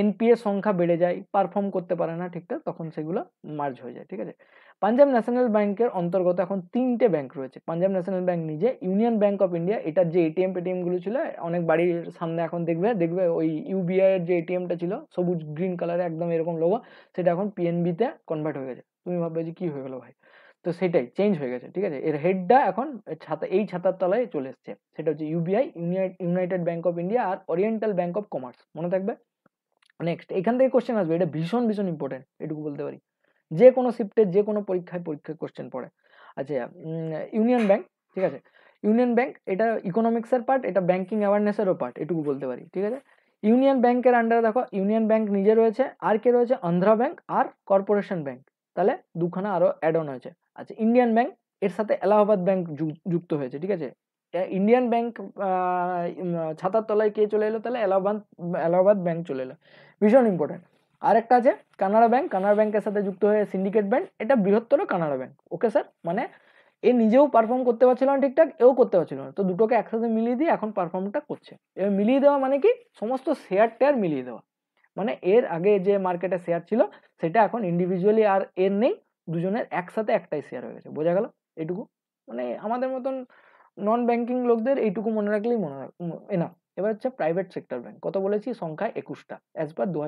এনপিএ সংখ্যা বেড়ে যায় পারফর্ম করতে পারে না ঠিকঠাক তখন সেগুলো মার্জ হয়ে যায় ঠিক আছে পাঞ্জাব ন্যাশনাল ব্যাংকের অন্তর্গত এখন তিনটে ব্যাংক রয়েছে পাঞ্জাব ন্যাশনাল ব্যাংক নিজে ইউনিয়ন ব্যাংক অফ ইন্ডিয়া এটার যে এটিএম পেটিএমগুলো ছিল অনেক বাড়ির সামনে এখন দেখবে দেখবে ওই ইউবিআই এর যে এটিএমটা ছিল সবুজ গ্রিন কালারে একদম এরকম লোগো সেটা এখন পিএনবিতে কনভার্ট হয়ে গেছে তুমি ভাববে যে কী হয়ে গেলো ভাই তো সেটাই চেঞ্জ হয়ে গেছে ঠিক আছে এর হেডটা এখন ছাতা এই ছাতার তলায় চলে এসছে সেটা হচ্ছে UBI united bank of India আর ওরিয়েন্টাল ব্যাঙ্ক অফ কমার্স মনে থাকবে নেক্সট এখান থেকে কোশ্চেন আসবে এটা ভীষণ ভীষণ ইম্পর্টেন্ট এটুকু বলতে পারি যে কোনো শিফটের যে কোনো পরীক্ষায় পরীক্ষায় কোশ্চেন পড়ে আচ্ছা ইউনিয়ন ব্যাঙ্ক ঠিক আছে ইউনিয়ন ব্যাঙ্ক এটা ইকোনমিক্সের পার্ট এটা ব্যাঙ্কিং অ্যাওয়ারনেসেরও পার্ট এটুকু বলতে পারি ঠিক আছে ইউনিয়ন ব্যাঙ্কের আন্ডারে দেখো ইউনিয়ন ব্যাঙ্ক নিজে রয়েছে আর কে রয়েছে অন্ধ্রা ব্যাঙ্ক আর কর্পোরেশন ব্যাঙ্ক তাহলে দুখানা আরও অ্যাড অন হয়েছে আচ্ছা ইন্ডিয়ান ব্যাংক এর সাথে এলাহাবাদ ব্যাংক যুক্ত হয়েছে ঠিক আছে ইন্ডিয়ান ব্যাংক ছাতার তলায় কে চলে এলো তাহলে এলাহাবাদ এলাহাবাদ ব্যাংক চলে এলো ভীষণ ইম্পর্টেন্ট আরেকটা আছে কানাড়া ব্যাংক কানাড়া ব্যাংকের সাথে যুক্ত হয়ে সিন্ডিকেট ব্যাংক এটা বৃহত্তর কানাড়া ব্যাংক ওকে স্যার মানে এ নিজেও পারফর্ম করতে পারছিল না ঠিকঠাক এও করতে পারছিল না তো দুটোকে একসাথে মিলিয়ে দিয়ে এখন পারফর্মটা করছে এবার মিলিয়ে দেওয়া মানে কি সমস্ত শেয়ার টেয়ার মিলিয়ে দেওয়া মানে এর আগে যে মার্কেটে শেয়ার ছিল সেটা এখন ইন্ডিভিজুয়ালি আর এর নেই দুজনের একসাথে একটাই শেয়ার হয়ে গেছে বোঝা গেল এটুকু মানে আমাদের মতন নন ব্যাংকিং লোকদের এইটুকু মনে রাখলেই মনে রাখ এনা এবার হচ্ছে প্রাইভেট সেক্টর ব্যাংক কত বলেছি সংখ্যা একুশটা অ্যাজ পার দু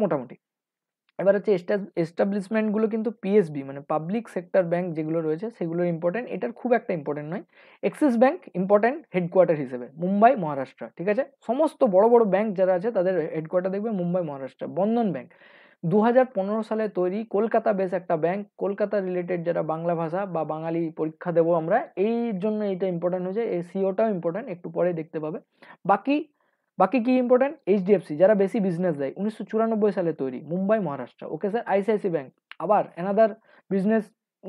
মোটামুটি এবার হচ্ছে এস্টাবলিশমেন্টগুলো কিন্তু পিএসবি মানে পাবলিক সেক্টর ব্যাংক যেগুলো রয়েছে সেগুলোর ইম্পর্টেন্ট এটার খুব একটা ইম্পর্টেন্ট নয় অ্যাক্সিস ব্যাংক ইম্পর্টেন্ট হেডকোয়ার্টার হিসেবে মুম্বাই মহারাষ্ট্র ঠিক আছে সমস্ত বড় বড় ব্যাংক যারা আছে তাদের হেডকোয়ার্টার দেখবে মুম্বাই মহারাষ্ট্র বন্ধন ব্যাংক দু সালে তৈরি কলকাতা বেস একটা ব্যাংক কলকাতা রিলেটেড যারা বাংলা ভাষা বা বাঙালি পরীক্ষা দেবো আমরা এই জন্য এটা ইম্পর্টেন্ট হয়েছে এই সিওটাও e ইম্পর্টেন্ট একটু পরে দেখতে পাবে বাকি বাকি কি ইম্পর্টেন্ট এইচডিএফসি যারা বেশি বিজনেস দেয় উনিশশো সালে তৈরি Mumbai Maharashtra okay sir ICICI bank আবার অ্যানাদার বিজনেস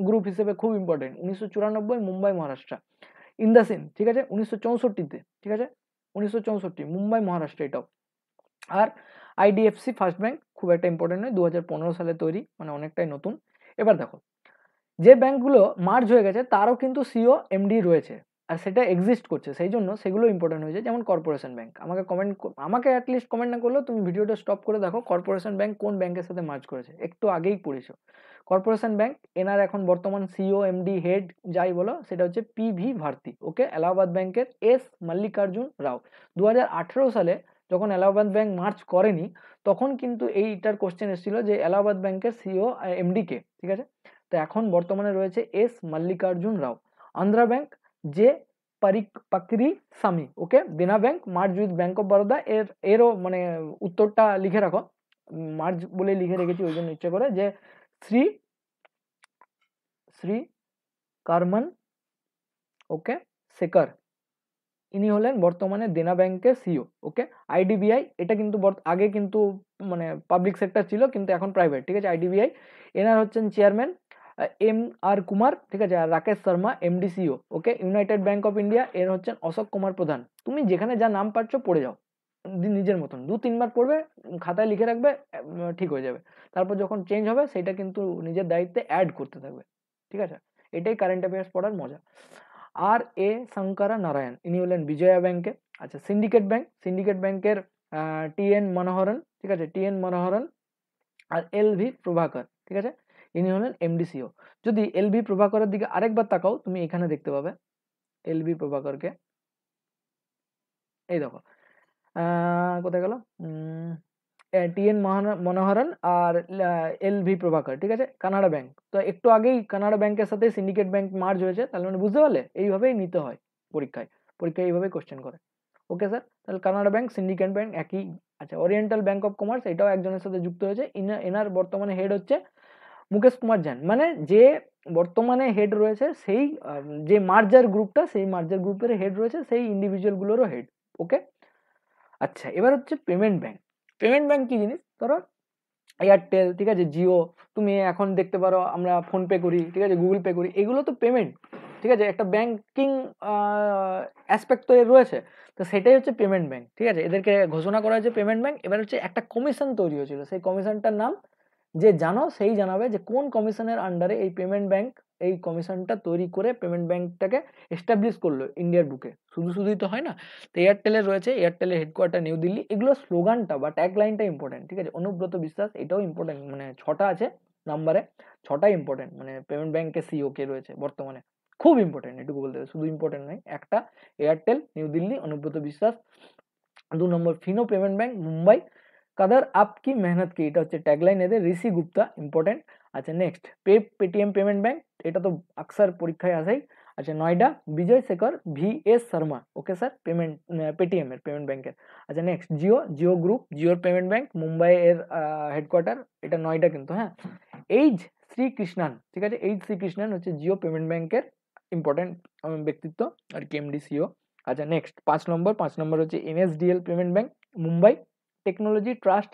গ্রুপ হিসেবে খুব ইম্পর্টেন্ট উনিশশো মুম্বাই মহারাষ্ট্র ইন্দাসিন ঠিক আছে উনিশশো চৌষট্টিতে ঠিক আছে উনিশশো চৌষট্টি মুম্বাই মহারাষ্ট্র এটাও আর আইডিএফসি ফার্স্ট ব্যাংক খুব একটা ইম্পর্টেন্ট নয় দু সালে তৈরি মানে অনেকটাই নতুন এবার দেখো যে ব্যাংকগুলো মার্জ হয়ে গেছে তারও কিন্তু সিও এমডি e রয়েছে আর সেটা এক্সিস্ট করছে সেই জন্য সেগুলো ইম্পর্টেন্ট হয়েছে যায় যেমন কর্পোরেশন ব্যাংক আমাকে কমেন্ট আমাকে অ্যাটলিস্ট কমেন্ট না করলেও তুমি ভিডিওটা স্টপ করে দেখো কর্পোরেশন ব্যাংক কোন ব্যাংকের সাথে মার্চ করেছে একটু আগেই পড়েছ কর্পোরেশন ব্যাংক এনার এখন বর্তমান সিও এমডি হেড যাই বলো সেটা হচ্ছে P V Bharati okay Allahabad ব্যাংকের এস মল্লিকার্জুন রাও দু সালে যখন এলাহাবাদ ব্যাংক মার্চ করেনি তখন কিন্তু এইটার কোশ্চেন এসেছিল যে এলাহাবাদ ব্যাংকের সিও এমডি কে ঠিক আছে তো এখন বর্তমানে রয়েছে এস মল্লিকার্জুন রাও আন্ধ্রা ব্যাংক যে Pakirisamy okay Dena bank merge with bank of Baroda এর এরও মানে উত্তরটা লিখে রাখো মার্জ বলে লিখে রেখেছি ওই জন্য ইচ্ছে করে যে শ্রী শ্রী কারমন ওকে শেখর ইনি হলেন বর্তমানে দেনা ব্যাংকের সিও ওকে আইডিবিআই এটা কিন্তু আগে কিন্তু মানে পাবলিক সেক্টর ছিল কিন্তু এখন প্রাইভেট ঠিক আছে আইডিবিআই এনার হচ্ছেন চেয়ারম্যান এম আর কুমার ঠিক আছে আর Rakesh Sharma MD CEO okay united bank of India এর হচ্ছেন অশোক কুমার প্রধান তুমি যেখানে যা নাম পারছো পড়ে যাও নিজের মতন দু তিনবার পড়বে খাতায় লিখে রাখবে ঠিক হয়ে যাবে তারপর যখন চেঞ্জ হবে সেটা কিন্তু নিজের দায়িত্বে অ্যাড করতে থাকবে ঠিক আছে এটাই কারেন্ট অ্যাফেয়ার্স পড়ার মজা আর এ শঙ্করা নারায়ণ ইনি হলেন বিজয়া ব্যাংকে আচ্ছা সিন্ডিকেট ব্যাংক সিন্ডিকেট ব্যাংকের টি এন মনোহরণ ঠিক আছে টি এন মনোহরণ আর এল ভি প্রভাকর ঠিক আছে ইনি হলেন এমডিসিও যদি এলবি প্রভাকরের দিকে আরেকবার তাকাও তুমি এখানে দেখতে পাবে এলবি প্রভাকরকে এই দেখো কোথায় গেল টিএন মনোহরন আর এল ভি প্রভাকর ঠিক আছে কানাডা ব্যাংক তো একটু আগেই কানাডা ব্যাংকের সাথে সিন্ডিকেট ব্যাংক মার্জ হয়েছে তাহলে মানে বুঝতে পারলে এইভাবেই নিতে হয় পরীক্ষায় পরীক্ষায় এইভাবে কোশ্চেন করে ওকে স্যার তাহলে কানাডা ব্যাংক সিন্ডিকেট ব্যাংক একই আচ্ছা ওরিয়েন্টাল ব্যাংক অফ কমার্স এটাও একজনের সাথে যুক্ত হয়েছে এনার বর্তমানে হেড হচ্ছে মুকেশ কুমার জান মানে যে বর্তমানে হেড রয়েছে সেই যে মার্জার গ্রুপটা সেই মার্জার গ্রুপের হেড রয়েছে সেই ইন্ডিভিজুয়ালগুলোরও হেড ওকে আচ্ছা এবার হচ্ছে পেমেন্ট ব্যাংক পেমেন্ট ব্যাংক কী জিনিস ধরো এয়ারটেল ঠিক আছে জিও তুমি এখন দেখতে পারো আমরা ফোনপে করি ঠিক আছে গুগল পে করি এগুলো তো পেমেন্ট ঠিক আছে একটা ব্যাংকিং অ্যাসপেক্ট তো এর রয়েছে তো সেটাই হচ্ছে পেমেন্ট ব্যাংক ঠিক আছে এদেরকে ঘোষণা করা হয়েছে পেমেন্ট ব্যাংক এবার হচ্ছে একটা কমিশন তৈরি হয়েছিল সেই কমিশনটার নাম যে জানো সেই জানাবে যে কোন কমিশনের আন্ডারে এই পেমেন্ট ব্যাংক এই কমিশনটা তৈরি করে পেমেন্ট ব্যাংকটাকে এস্টাবলিশ করলো ইন্ডিয়ার বুকে শুধু শুধুই তো হয় না তো এয়ারটেলের রয়েছে এয়ারটেলের হেডকোয়ার্টার নিউ দিল্লি এগুলো স্লোগানটা বা ট্যাগলাইনটা ইম্পর্টেন্ট ঠিক আছে অনুব্রত বিশ্বাস এটাও ইম্পর্টেন্ট মানে ছটা আছে নাম্বারে ছটা ইম্পর্টেন্ট মানে পেমেন্ট ব্যাংকে সিও কে রয়েছে বর্তমানে খুব ইম্পর্টেন্ট এটুকু বলতে শুধু ইম্পর্টেন্ট নয় একটা এয়ারটেল নিউ দিল্লি অনুব্রত বিশ্বাস দু নম্বর ফিনো পেমেন্ট ব্যাংক মুম্বাই কাদার আপকি মেহনত কি এটা হচ্ছে ট্যাগলাইন এদের ঋষি গুপ্তা ইম্পর্টেন্ট আচ্ছা নেক্সট পে পেটিএম পেমেন্ট ব্যাঙ্ক এটা তো আকসার পরীক্ষায় আসাই আচ্ছা Noida Vijay Shekhar V S Sharma okay sir payment পেটিএমের পেমেন্ট ব্যাংকের আচ্ছা নেক্সট জিও জিও গ্রুপ জিওর পেমেন্ট ব্যাঙ্ক মুম্বাই এর হেডকোয়ার্টার এটা নয়ডা কিন্তু হ্যাঁ এইচ শ্রীকৃষ্ণান ঠিক আছে এইচ শ্রীকৃষ্ণান হচ্ছে জিও পেমেন্ট ব্যাংকের ইম্পর্টেন্ট ব্যক্তিত্ব আর কি এমডি সিও e আচ্ছা নেক্সট পাঁচ নম্বর পাঁচ নম্বর হচ্ছে NSDL payment bank Mumbai technology trust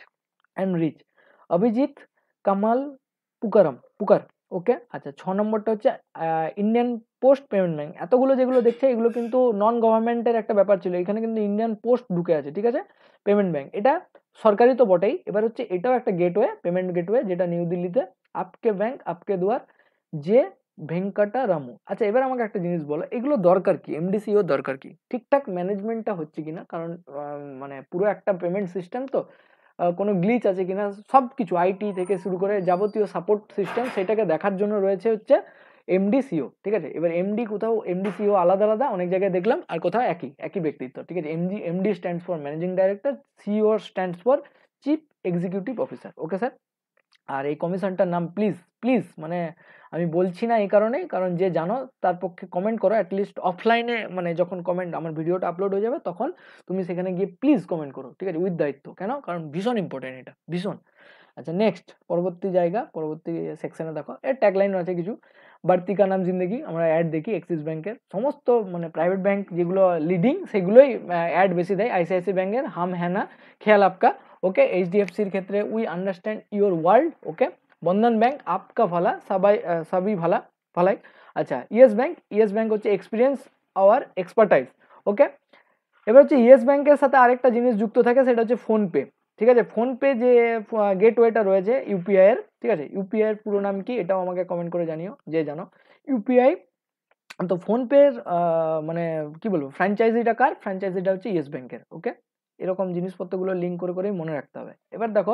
and reach Abhijit Kamal পুকারম পুকার ওকে আচ্ছা ছ নম্বরটা হচ্ছে ইন্ডিয়ান পোস্ট পেমেন্ট ব্যাঙ্ক এতগুলো যেগুলো দেখছে এগুলো কিন্তু নন গভর্নমেন্টের একটা ব্যাপার ছিল এখানে কিন্তু ইন্ডিয়ান পোস্ট ঢুকে আছে ঠিক আছে পেমেন্ট ব্যাঙ্ক এটা সরকারি তো বটেই এবার হচ্ছে এটাও একটা গেটওয়ে পেমেন্ট গেটওয়ে যেটা নিউ দিল্লিতে আপকে ব্যাঙ্ক আপকে দুয়ার যে ভেঙ্কাটা রামু আচ্ছা এবার আমাকে একটা জিনিস বলো এগুলো দরকার কি এমডিসিও দরকার কি ঠিকঠাক ম্যানেজমেন্টটা হচ্ছে কিনা কারণ মানে পুরো একটা পেমেন্ট সিস্টেম তো কোনো গ্লিচ আছে কিনা সব কিছু আইটি থেকে শুরু করে যাবতীয় সাপোর্ট সিস্টেম সেটাকে দেখার জন্য রয়েছে হচ্ছে এমডিসিও ঠিক আছে এবার এমডি কোথাও এমডিসিও আলাদা আলাদা অনেক জায়গায় দেখলাম আর কোথাও একই একই ব্যক্তিত্ব ঠিক আছে MG MD stands for managing director CEO stands for chief executive officer okay sir আর এই কমিশনটার নাম প্লিজ প্লিজ মানে আমি বলছি না এই কারণে কারণ যে জানো তার পক্ষে কমেন্ট করো অ্যাটলিস্ট অফলাইনে মানে যখন কমেন্ট আমার ভিডিওটা আপলোড হয়ে যাবে তখন তুমি সেখানে গিয়ে প্লিজ কমেন্ট করো ঠিক আছে উইথ দায়িত্ব কেন কারণ ভীষণ ইম্পর্টেন্ট এটা ভীষণ আচ্ছা নেক্সট পরবর্তী জায়গা পরবর্তী সেকশনে দেখো এর ট্যাগলাইন আছে কিছু বাড়তি নাম জিন্দগি আমরা অ্যাড দেখি অ্যাক্সিস ব্যাংকের সমস্ত মানে প্রাইভেট ব্যাংক যেগুলো লিডিং সেগুলোই অ্যাড বেশি দেয় আইসিআইসি ব্যাংকের হাম হ্যানা খেয়াল আপকা ওকে এইচডিএফসির ক্ষেত্রে we understand your world okay Bandhan bank আপকা ভালা সবাই সবই ভালা ভালাই আচ্ছা ইয়েস ব্যাংক ইয়েস ব্যাংক হচ্ছে এক্সপিরিয়েন্স আওয়ার এক্সপার্টাইজ ওকে এবার হচ্ছে ইয়েস ব্যাংকের সাথে আরেকটা জিনিস যুক্ত থাকে সেটা হচ্ছে ফোনপে ঠিক আছে ফোনপে যে গেটওয়েটা রয়েছে ইউপিআই এর ঠিক আছে ইউপিআই এর পুরো নাম কি এটাও আমাকে কমেন্ট করে জানিও যে জানো ইউপিআই তো ফোনপের মানে কি বলবো ফ্র্যাঞ্চাইজিটা কার ফ্র্যাঞ্চাইজিটা হচ্ছে ইয়েস ব্যাংকের ওকে এরকম জিনিসপত্রগুলো লিঙ্ক করে করেই মনে রাখতে হবে এবার দেখো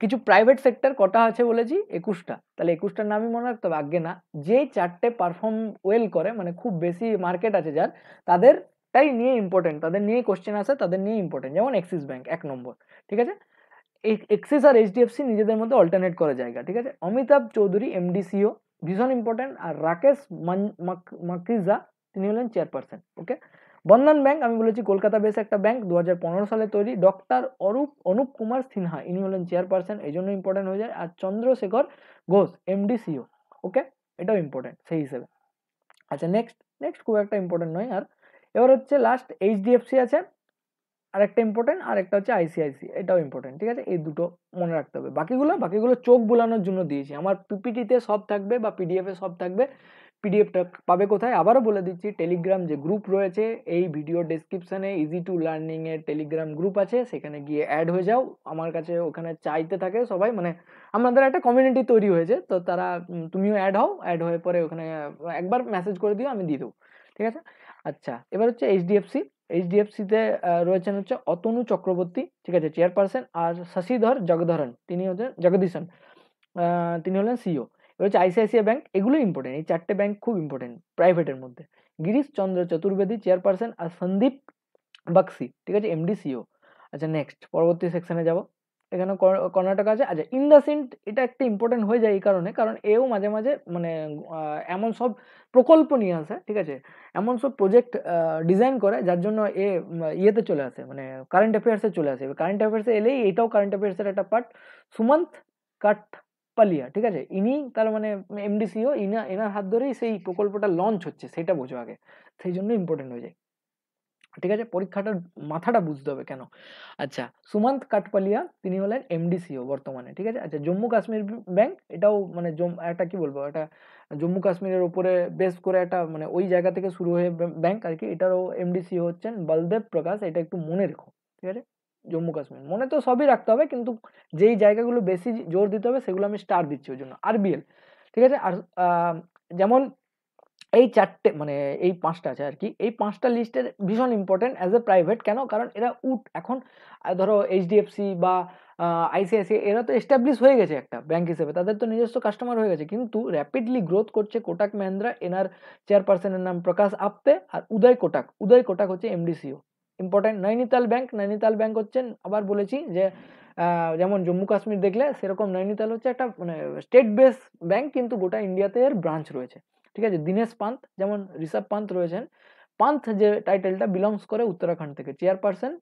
কিছু প্রাইভেট সেক্টর কটা আছে বলেছি একুশটা তাহলে একুশটার নামই মনে রাখতে হবে আগে না যেই চারটে পারফর্ম ওয়েল করে মানে খুব বেশি মার্কেট আছে যার তাদেরটাই নিয়ে ইম্পর্টেন্ট তাদের নিয়ে কোশ্চেন আসে তাদের নিয়ে ইম্পর্টেন্ট যেমন অ্যাক্সিস ব্যাঙ্ক এক নম্বর ঠিক আছে এক্সিস আর এইচডিএফসি নিজেদের মধ্যে অল্টারনেট করে জায়গা ঠিক আছে অমিতাভ চৌধুরী এমডিসিও e ভীষণ ইম্পর্টেন্ট আর রাকেশ মাকিজা তিনি হলেন চেয়ারপারসন ওকে বন্ধন ব্যাংক আমি বলেছি কলকাতা বেস একটা ব্যাংক দু সালে তৈরি ডক্টর অরূপ অনুপ কুমার সিনহা ইনি হলেন চেয়ারপারসন এই জন্য ইম্পর্টেন্ট হয়ে যায় আর Chandrasekhar Ghosh CEO okay e এটাও ইম্পর্টেন্ট সেই হিসেবে আচ্ছা নেক্সট নেক্সট খুব একটা ইম্পর্টেন্ট নয় আর এবার হচ্ছে লাস্ট এইচডিএফসি আছে আরেকটা ইম্পর্টেন্ট আর একটা হচ্ছে আইসিআইসি e, এটাও ইম্পর্টেন্ট ঠিক আছে এই দুটো মনে রাখতে হবে বাকিগুলো বাকিগুলো চোখ বোলানোর জন্য দিয়েছি আমার পিপিটিতে সব থাকবে বা পিডিএফে সব থাকবে পিডিএফটা পাবে কোথায় আবারও বলে দিচ্ছি টেলিগ্রাম যে গ্রুপ রয়েছে এই ভিডিও ডেসক্রিপশানে ইজি টু লার্নিংয়ের টেলিগ্রাম গ্রুপ আছে সেখানে গিয়ে অ্যাড হয়ে যাও আমার কাছে ওখানে চাইতে থাকে সবাই মানে আমাদের একটা কমিউনিটি তৈরি হয়েছে তো তারা তুমিও অ্যাড হও অ্যাড হয়ে পরে ওখানে একবার মেসেজ করে দিও আমি দিয়ে দেবো ঠিক আছে আচ্ছা এবার হচ্ছে এইচডিএফসি এইচডিএফসিতে রয়েছেন হচ্ছে অতনু চক্রবর্তী ঠিক আছে চেয়ারপারসন আর শশীধর জগধরন তিনি হচ্ছেন জগদীশন তিনি হলেন সিও রয়েছে আইসিআইসিআই ব্যাংক এগুলোই ইম্পর্টেন্ট এই চারটে ব্যাংক খুব ইম্পর্টেন্ট প্রাইভেটের মধ্যে গিরিশ চন্দ্র চতুর্বেদী চেয়ারপারসন আর সন্দীপ বাক্সি ঠিক আছে এমডিসিও e আচ্ছা নেক্সট পরবর্তী সেকশনে যাব এখানে কর্ণাটক আছে আচ্ছা ইন্ডাসিন্ড এটা একটা ইম্পর্টেন্ট হয়ে যায় এই কারণে কারণ এও মাঝে মাঝে মানে এমন সব প্রকল্প নিয়ে আসে ঠিক আছে এমন সব প্রজেক্ট ডিজাইন করে যার জন্য এ ইয়েতে চলে আসে মানে কারেন্ট অ্যাফেয়ার্সে চলে আসে কারেন্ট অ্যাফেয়ার্সে এলেই এটাও কারেন্ট অ্যাফেয়ার্সের একটা পার্ট সুমন্ত কাট পালিয়া ঠিক আছে ইনি তার মানে এমডিসিও e ইনা এনার হাত ধরেই সেই প্রকল্পটা লঞ্চ হচ্ছে সেটা বোঝো আগে সেই জন্য ইম্পর্টেন্ট হয়ে যায় ঠিক আছে পরীক্ষাটার মাথাটা বুঝতে হবে কেন আচ্ছা সুমান্ত কাটপালিয়া তিনি হলেন এমডিসিও e বর্তমানে ঠিক আছে আচ্ছা জম্মু কাশ্মীর ব্যাংক এটাও মানে একটা কি বলবো একটা জম্মু কাশ্মীরের ওপরে বেস করে একটা মানে ওই জায়গা থেকে শুরু হয়ে ব্যাংক আর কি এটারও এমডিসিও e হচ্ছেন বলদেব প্রকাশ এটা একটু মনে রেখো ঠিক আছে জম্মু কাশ্মীর মনে তো সবই রাখতে হবে কিন্তু যেই জায়গাগুলো বেশি জোর দিতে হবে সেগুলো আমি স্টার দিচ্ছি ওই জন্য আরবিএল ঠিক আছে আর যেমন এই চারটে মানে এই পাঁচটা আছে আর কি এই পাঁচটা লিস্টের ভীষণ ইম্পর্টেন্ট অ্যাজ এ প্রাইভেট কেন কারণ এরা উট এখন ধরো এইচডিএফসি বা আইসিআইসিআই এরা তো এস্টাবলিশ হয়ে গেছে একটা ব্যাংক হিসেবে তাদের তো নিজস্ব কাস্টমার হয়ে গেছে কিন্তু র্যাপিডলি গ্রোথ করছে কোটাক মেহেন্দ্রা এনার চেয়ারপারসনের নাম প্রকাশ আপতে আর উদয় কোটাক উদয় কোটাক হচ্ছে MD CEO important Nainital bank Nainital bank হচ্ছেন আবার বলেছি যে যেমন জম্মু কাশ্মীর দেখলে সেরকম নৈনিতাল হচ্ছে একটা মানে স্টেট বেস ব্যাংক কিন্তু গোটা ইন্ডিয়াতে এর ব্রাঞ্চ রয়েছে ঠিক আছে দীনেশ পান্ত যেমন ঋষভ পান্ত রয়েছেন পান্ত যে টাইটেলটা বিলংস করে উত্তরাখণ্ড থেকে চেয়ারপারসন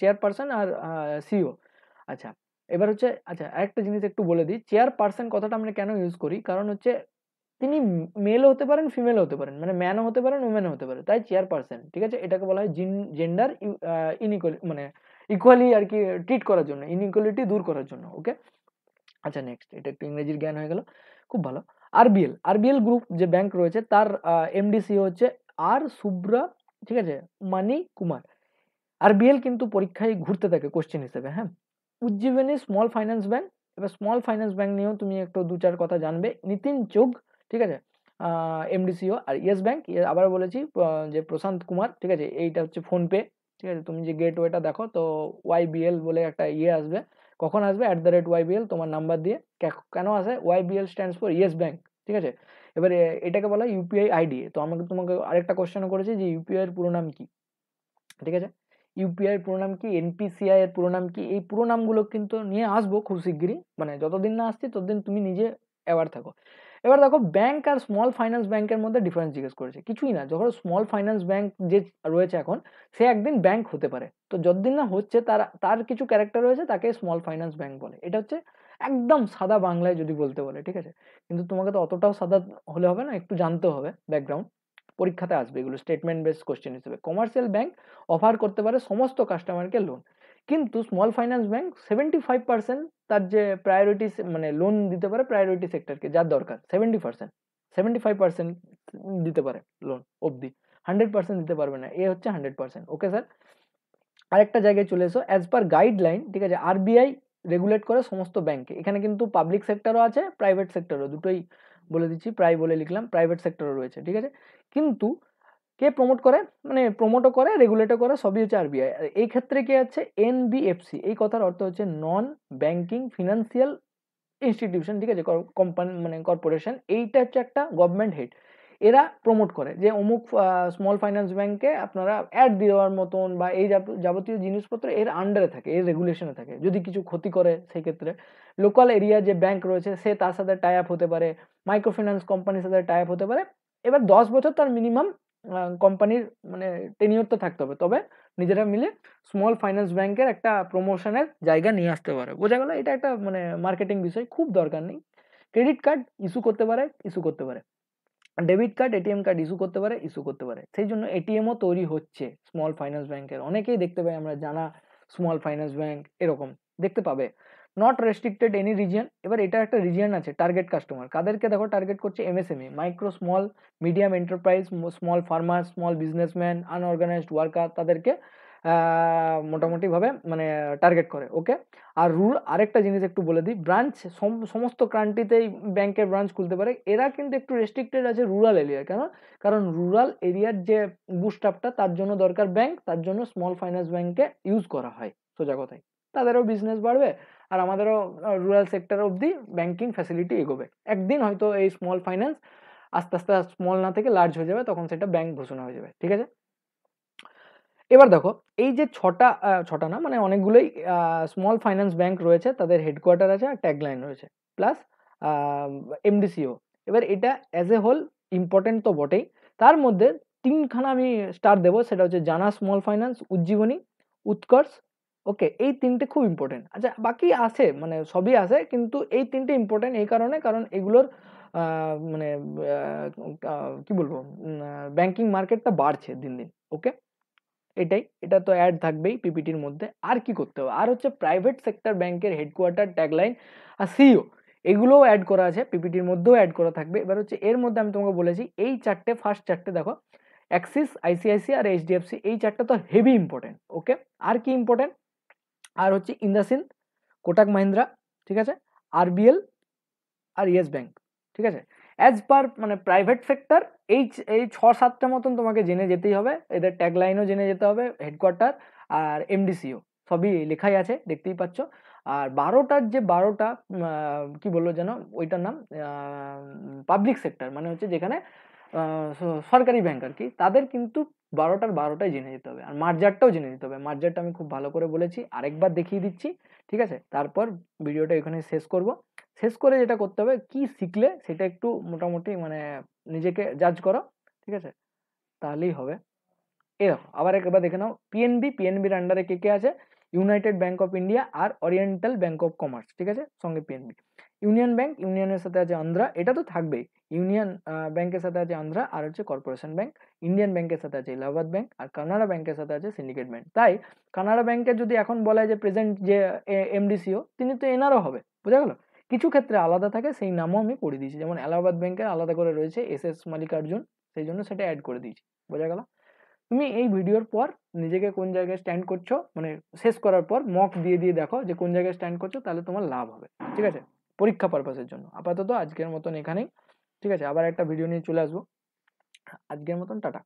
চেয়ারপারসন আর সিও e আচ্ছা এবার হচ্ছে আচ্ছা একটা জিনিস একটু বলে দিই চেয়ারপারসন কথাটা আমরা কেন ইউজ করি কারণ হচ্ছে তিনি মেলও হতে পারেন ফিমেলও হতে পারেন মানে ম্যানও হতে পারেন ওম্যানও হতে পারে তাই চেয়ার চেয়ারপারসন ঠিক আছে এটাকে বলা হয় জেন্ডার ইনইকুয়ালি মানে ইকুয়ালি আর কি ট্রিট করার জন্য ইনইকুয়ালিটি দূর করার জন্য ওকে আচ্ছা নেক্সট এটা একটু ইংরেজির জ্ঞান হয়ে গেল খুব ভালো আরবিএল আরবিএল গ্রুপ যে ব্যাংক রয়েছে তার এমডিসি হচ্ছে আর সুব্রা ঠিক আছে মানি কুমার আরবিএল কিন্তু পরীক্ষায় ঘুরতে থাকে কোশ্চেন হিসেবে হ্যাঁ উজ্জীবনী স্মল ফাইন্যান্স ব্যাংক এবার স্মল ফাইন্যান্স ব্যাংক নিয়েও তুমি একটু দু চার কথা জানবে নিতিন চোখ ঠিক আছে এমডিসিও আর ইয়েস ব্যাঙ্ক আবার বলেছি যে প্রশান্ত কুমার ঠিক আছে এইটা হচ্ছে ফোনপে ঠিক আছে তুমি যে গেটওয়েটা দেখো তো ওয়াইবিএল বলে একটা ইয়ে আসবে কখন আসবে অ্যাট দ্য রেট ওয়াইবিএল তোমার নাম্বার দিয়ে কেন আসে YBL stands for yes bank ঠিক আছে এবার এটাকে বলা ইউপিআই আইডি তো আমাকে তোমাকে আরেকটা কোশ্চেনও করেছে যে ইউপিআইয়ের পুরো নাম কি ঠিক আছে ইউপিআইয়ের পুরো নাম কি এনপিসিআই এর পুরো নাম কি এই পুরো নামগুলো কিন্তু নিয়ে আসবো খুব শিগগিরই মানে যতদিন না আসছি ততদিন তুমি নিজে অ্যাওয়ার থাকো এবার দেখো ব্যাংক আর স্মল ফাইন্যান্স ব্যাংকের মধ্যে ডিফারেন্স জিজ্ঞেস করেছে কিছুই না যখন স্মল ফাইন্যান্স ব্যাংক যে রয়েছে এখন সে একদিন ব্যাংক হতে পারে তো যতদিন না হচ্ছে তার তার কিছু ক্যারেক্টার রয়েছে তাকে স্মল ফাইন্যান্স ব্যাংক বলে এটা হচ্ছে একদম সাদা বাংলায় যদি বলতে বলে ঠিক আছে কিন্তু তোমাকে তো অতটাও সাদা হলে হবে না একটু জানতে হবে ব্যাকগ্রাউন্ড পরীক্ষাতে আসবে এগুলো স্টেটমেন্ট বেস কোশ্চেন হিসেবে কমার্শিয়াল ব্যাংক অফার করতে পারে সমস্ত কাস্টমারকে লোন কিন্তু small finance bank seventy five percent তার যে প্রায়োরিটি মানে লোন দিতে পারে প্রায়োরিটি সেক্টরকে যার দরকার seventy percent seventy five percent দিতে পারে লোন অবধি হান্ড্রেড পার্সেন্ট দিতে পারবে না এ হচ্ছে হান্ড্রেড পার্সেন্ট ওকে স্যার আরেকটা জায়গায় চলে এসো অ্যাজ পার গাইডলাইন ঠিক আছে আরবিআই রেগুলেট করে সমস্ত ব্যাংকে এখানে কিন্তু পাবলিক সেক্টরও আছে প্রাইভেট সেক্টরও দুটোই বলে দিচ্ছি প্রায় বলে লিখলাম প্রাইভেট সেক্টরও রয়েছে ঠিক আছে কিন্তু কে প্রমোট করে মানে প্রমোটও করে রেগুলেটও করে সবই হচ্ছে আরবিআই আর এই ক্ষেত্রে কে আছে এনবিএফসি এই কথার অর্থ হচ্ছে নন ব্যাংকিং ফিনান্সিয়াল ইনস্টিটিউশন ঠিক আছে কোম্পানি মানে কর্পোরেশন এইটা হচ্ছে একটা গভর্নমেন্ট হেড এরা প্রমোট করে যে অমুক স্মল ফাইন্যান্স ব্যাংকে আপনারা অ্যাড দেওয়ার মতন বা এই যাবতীয় জিনিসপত্র এর আন্ডারে থাকে এর রেগুলেশনে থাকে যদি কিছু ক্ষতি করে সেই ক্ষেত্রে লোকাল এরিয়া যে ব্যাংক রয়েছে সে তার সাথে টাই আপ হতে পারে মাইক্রোফিন্যান্স কোম্পানির সাথে টাই আপ হতে পারে এবার দশ বছর তার মিনিমাম কোম্পানির মানে তো থাকতে হবে তবে নিজেরা মিলে স্মল ফাইন্যান্স ব্যাংকের একটা প্রমোশনের জায়গা নিয়ে আসতে পারে বোঝা গেল এটা একটা মানে মার্কেটিং বিষয় খুব দরকার নেই ক্রেডিট কার্ড ইস্যু করতে পারে ইস্যু করতে পারে debit card ATM card issue করতে পারে ইস্যু করতে পারে সেই জন্য এটিএমও তৈরি হচ্ছে স্মল ফাইন্যান্স ব্যাংকের অনেকেই দেখতে পাই আমরা জানা স্মল ফাইন্যান্স ব্যাংক এরকম দেখতে পাবে নট রেস্ট্রিক্টেড এনি রিজিয়ন এবার এটা একটা রিজিয়ন আছে টার্গেট কাস্টমার কাদেরকে দেখো টার্গেট করছে MSME micro small medium enterprise small farmer small businessman unorganised worker তাদেরকে মোটামুটিভাবে মানে টার্গেট করে ওকে আর রুল আরেকটা জিনিস একটু বলে দিই ব্রাঞ্চ সমস্ত কান্ট্রিতেই ব্যাংকের ব্রাঞ্চ খুলতে পারে এরা কিন্তু একটু রেস্ট্রিক্টেড আছে রুরাল এরিয়ায় কেন কারণ রুরাল এরিয়ার যে বুস্টাপটা তার জন্য দরকার ব্যাংক তার জন্য স্মল ফাইন্যান্স ব্যাংকে ইউজ করা হয় সোজা কথায় তাদেরও বিজনেস বাড়বে আর আমাদেরও রুরাল সেক্টর অবধি ব্যাংকিং ফ্যাসিলিটি এগোবে একদিন হয়তো এই স্মল ফাইন্যান্স আস্তে আস্তে স্মল না থেকে লার্জ হয়ে যাবে তখন সেটা ব্যাংক ঘোষণা হয়ে যাবে ঠিক আছে এবার দেখো এই যে ছটা ছটা না মানে অনেকগুলোই স্মল ফাইন্যান্স ব্যাংক রয়েছে তাদের হেডকোয়ার্টার আছে আর ট্যাগলাইন রয়েছে প্লাস এমডিসিও এবার এটা অ্যাজ এ হোল ইম্পর্টেন্ট তো বটেই তার মধ্যে তিনখানা আমি স্টার দেবো সেটা হচ্ছে জানা স্মল ফাইন্যান্স উজ্জীবনী উৎকর্ষ ওকে এই তিনটে খুব ইম্পর্টেন্ট আচ্ছা বাকি আছে মানে সবই আছে কিন্তু এই তিনটে ইম্পর্টেন্ট এই কারণে কারণ এগুলোর মানে কি বলবো ব্যাংকিং মার্কেটটা বাড়ছে দিন দিন ওকে এটাই এটা তো অ্যাড থাকবেই পিপিটির মধ্যে আর কি করতে হবে আর হচ্ছে প্রাইভেট সেক্টর ব্যাংকের হেডকোয়ার্টার ট্যাগলাইন আর সিও e এগুলোও অ্যাড করা আছে পিপিটির মধ্যেও অ্যাড করা থাকবে এবার হচ্ছে এর মধ্যে আমি তোমাকে বলেছি এই চারটে ফার্স্ট চারটে দেখো অ্যাক্সিস আইসিআইসি আর এইচডিএফসি এই চারটা তো হেভি ইম্পর্টেন্ট ওকে আর কি ইম্পর্টেন্ট আর হচ্ছে ইন্দাসিন কোটাক মাহিন্দ্রা ঠিক আছে আরবিএল আর ইয়েস ব্যাঙ্ক ঠিক আছে অ্যাজ পার মানে প্রাইভেট সেক্টর এই এই ছ সাতটা মতন তোমাকে জেনে যেতেই হবে এদের ট্যাগলাইনও জেনে যেতে হবে হেডকোয়ার্টার আর এমডিসিও সবই লেখাই আছে দেখতেই পাচ্ছ আর বারোটার যে বারোটা কি বললো যেন ওইটার নাম পাবলিক সেক্টর মানে হচ্ছে যেখানে সরকারি ব্যাংক আর কি তাদের কিন্তু বারোটার বারোটাই জেনে যেতে হবে আর মার্জারটাও জেনে যেতে হবে মার্জারটা আমি খুব ভালো করে বলেছি আরেকবার দেখিয়ে দিচ্ছি ঠিক আছে তারপর ভিডিওটা এখানে শেষ করব শেষ করে যেটা করতে হবে কি শিখলে সেটা একটু মোটামুটি মানে নিজেকে জাজ করো ঠিক আছে তাহলেই হবে এরকম আবার একবার দেখে নাও পিএনবি পিএনবির আন্ডারে কে কে আছে ইউনাইটেড ব্যাঙ্ক অফ ইন্ডিয়া আর ওরিয়েন্টাল ব্যাঙ্ক অফ কমার্স ঠিক আছে সঙ্গে পিএনবি ইউনিয়ন ব্যাংক ইউনিয়নের সাথে আছে আন্ধ্রা এটা তো থাকবেই ইউনিয়ন ব্যাংকের সাথে আছে আন্ধ্রা আর হচ্ছে কর্পোরেশন ব্যাংক ইন্ডিয়ান ব্যাংকের সাথে আছে এলাহাবাদ ব্যাংক আর কানাডা ব্যাংকের সাথে আছে সিন্ডিকেট ব্যাংক তাই কানাডা ব্যাংকে যদি এখন বলা হয় যে প্রেজেন্ট যে এমডিসিও তিনি তো এনারও হবে বোঝা গেল কিছু ক্ষেত্রে আলাদা থাকে সেই নামও আমি করে দিয়েছি যেমন এলাহাবাদ ব্যাংকের আলাদা করে রয়েছে এস এস মালিকার্জুন সেই জন্য সেটা অ্যাড করে দিয়েছি বোঝা গেল তুমি এই ভিডিওর পর নিজেকে কোন জায়গায় স্ট্যান্ড করছো মানে শেষ করার পর মক দিয়ে দিয়ে দেখো যে কোন জায়গায় স্ট্যান্ড করছো তাহলে তোমার লাভ হবে ঠিক আছে পরীক্ষা পারপাসের জন্য আপাতত আজকের মতন এখানেই ঠিক আছে আবার একটা ভিডিও নিয়ে চলে আসবো আজকের মতন টাটা